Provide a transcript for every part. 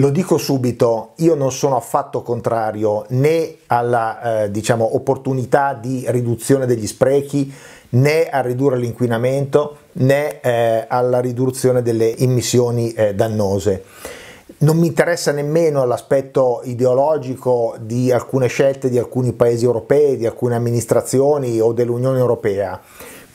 Lo dico subito, io non sono affatto contrario né alla eh, diciamo, opportunità di riduzione degli sprechi, né a ridurre l'inquinamento, né eh, alla riduzione delle emissioni eh, dannose. Non mi interessa nemmeno l'aspetto ideologico di alcune scelte di alcuni paesi europei, di alcune amministrazioni o dell'Unione Europea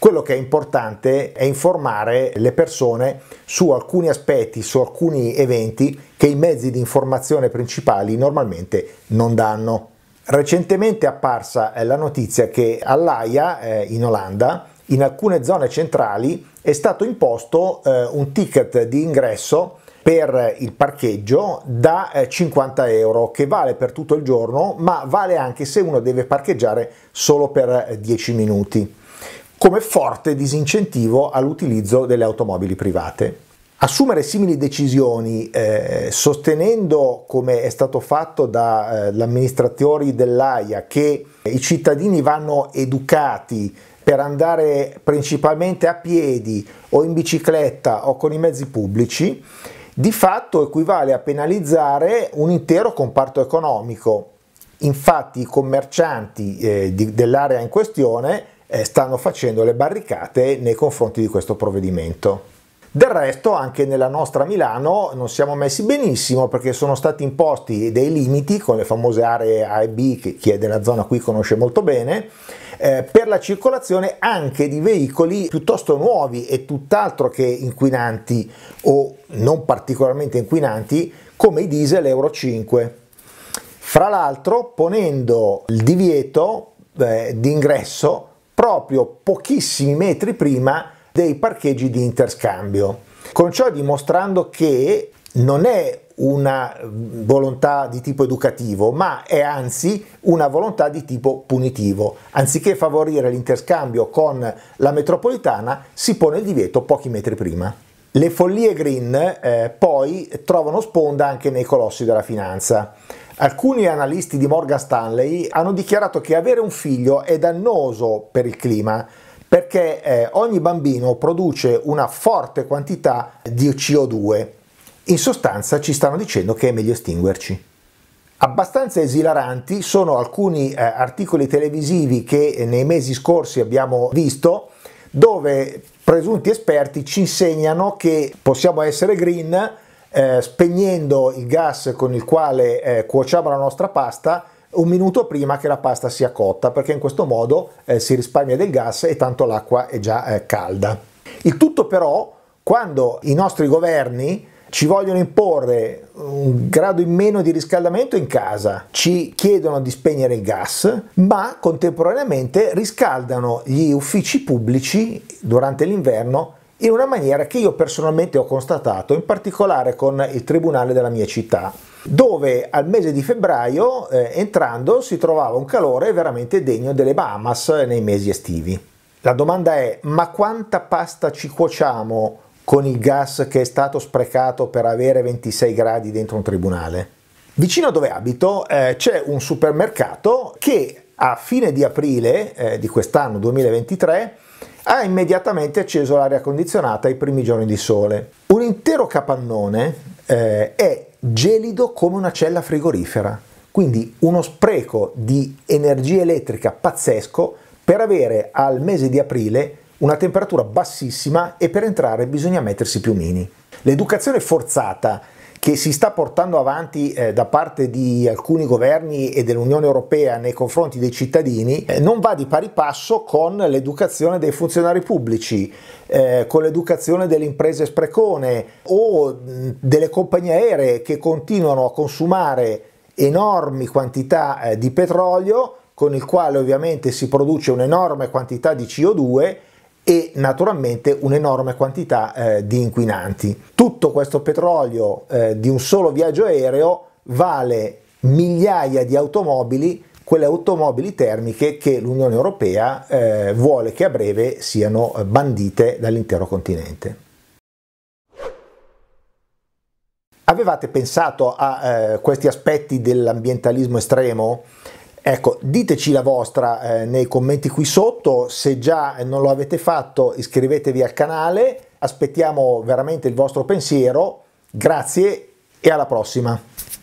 quello che è importante è informare le persone su alcuni aspetti, su alcuni eventi che i mezzi di informazione principali normalmente non danno. Recentemente è apparsa eh, la notizia che all'AIA eh, in Olanda, in alcune zone centrali, è stato imposto eh, un ticket di ingresso per il parcheggio da 50 euro che vale per tutto il giorno ma vale anche se uno deve parcheggiare solo per 10 minuti come forte disincentivo all'utilizzo delle automobili private. Assumere simili decisioni eh, sostenendo, come è stato fatto dagli eh, amministratori dell'AIA, che i cittadini vanno educati per andare principalmente a piedi o in bicicletta o con i mezzi pubblici, di fatto equivale a penalizzare un intero comparto economico. Infatti i commercianti eh, di, dell'area in questione eh, stanno facendo le barricate nei confronti di questo provvedimento. Del resto anche nella nostra Milano non siamo messi benissimo perché sono stati imposti dei limiti con le famose aree A e B che chi è della zona qui conosce molto bene eh, per la circolazione anche di veicoli piuttosto nuovi e tutt'altro che inquinanti o non particolarmente inquinanti come i diesel Euro 5. Fra l'altro ponendo il divieto eh, di ingresso proprio pochissimi metri prima dei parcheggi di interscambio, con ciò dimostrando che non è una volontà di tipo educativo, ma è anzi una volontà di tipo punitivo. Anziché favorire l'interscambio con la metropolitana, si pone il divieto pochi metri prima. Le follie green eh, poi trovano sponda anche nei colossi della finanza. Alcuni analisti di Morgan Stanley hanno dichiarato che avere un figlio è dannoso per il clima perché eh, ogni bambino produce una forte quantità di CO2. In sostanza ci stanno dicendo che è meglio estinguerci. Abbastanza esilaranti sono alcuni eh, articoli televisivi che nei mesi scorsi abbiamo visto dove presunti esperti ci insegnano che possiamo essere green eh, spegnendo il gas con il quale eh, cuociamo la nostra pasta un minuto prima che la pasta sia cotta perché in questo modo eh, si risparmia del gas e tanto l'acqua è già eh, calda. Il tutto però quando i nostri governi ci vogliono imporre un grado in meno di riscaldamento in casa, ci chiedono di spegnere il gas, ma contemporaneamente riscaldano gli uffici pubblici durante l'inverno in una maniera che io personalmente ho constatato, in particolare con il tribunale della mia città, dove al mese di febbraio eh, entrando si trovava un calore veramente degno delle Bahamas eh, nei mesi estivi. La domanda è, ma quanta pasta ci cuociamo con il gas che è stato sprecato per avere 26 gradi dentro un tribunale? Vicino a dove abito eh, c'è un supermercato che a fine di aprile eh, di quest'anno 2023 ha immediatamente acceso l'aria condizionata ai primi giorni di sole. Un intero capannone eh, è gelido come una cella frigorifera, quindi uno spreco di energia elettrica pazzesco per avere al mese di aprile una temperatura bassissima e per entrare bisogna mettersi piumini. L'educazione forzata che si sta portando avanti eh, da parte di alcuni governi e dell'Unione Europea nei confronti dei cittadini eh, non va di pari passo con l'educazione dei funzionari pubblici, eh, con l'educazione delle imprese sprecone o mh, delle compagnie aeree che continuano a consumare enormi quantità eh, di petrolio con il quale ovviamente si produce un'enorme quantità di CO2 e naturalmente un'enorme quantità eh, di inquinanti. Tutto questo petrolio eh, di un solo viaggio aereo vale migliaia di automobili, quelle automobili termiche che l'Unione Europea eh, vuole che a breve siano bandite dall'intero continente. Avevate pensato a eh, questi aspetti dell'ambientalismo estremo? Ecco, diteci la vostra eh, nei commenti qui sotto, se già non lo avete fatto iscrivetevi al canale, aspettiamo veramente il vostro pensiero, grazie e alla prossima!